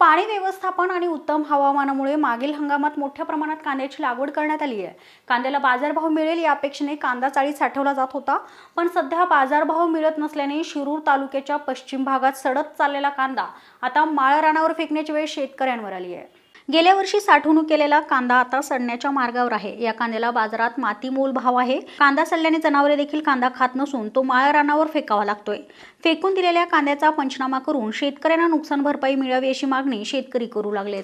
पाणी व्यवस्थापन आणि उत्तम हवामानामुळे मागील हंगामात मोठ्या प्रमाणात कांद्याची लागवड करण्यात आली आहे कांद्याला बाजारभाव मिळेल या अपेक्षेने कांदा चाळी साठवला जात होता पण सध्या बाजारभाव मिळत नसल्याने शिरूर तालुक्याच्या पश्चिम भागात सडत चाललेला कांदा आता माळरानावर फेकण्याची वेळ शेतकऱ्यांवर आली आहे गेल्या वर्षी साठवणूक केलेला कांदा आता सडण्याच्या मार्गावर आहे या कांद्याला बाजारात मातीमोल भाव आहे कांदा सडल्याने जनावरे देखील कांदा खात नसून तो माळ रानावर फेकावा लागतोय फेकून दिलेल्या कांद्याचा पंचनामा करून शेतकऱ्यांना नुकसान भरपाई मिळावी अशी मागणी शेतकरी करू लागले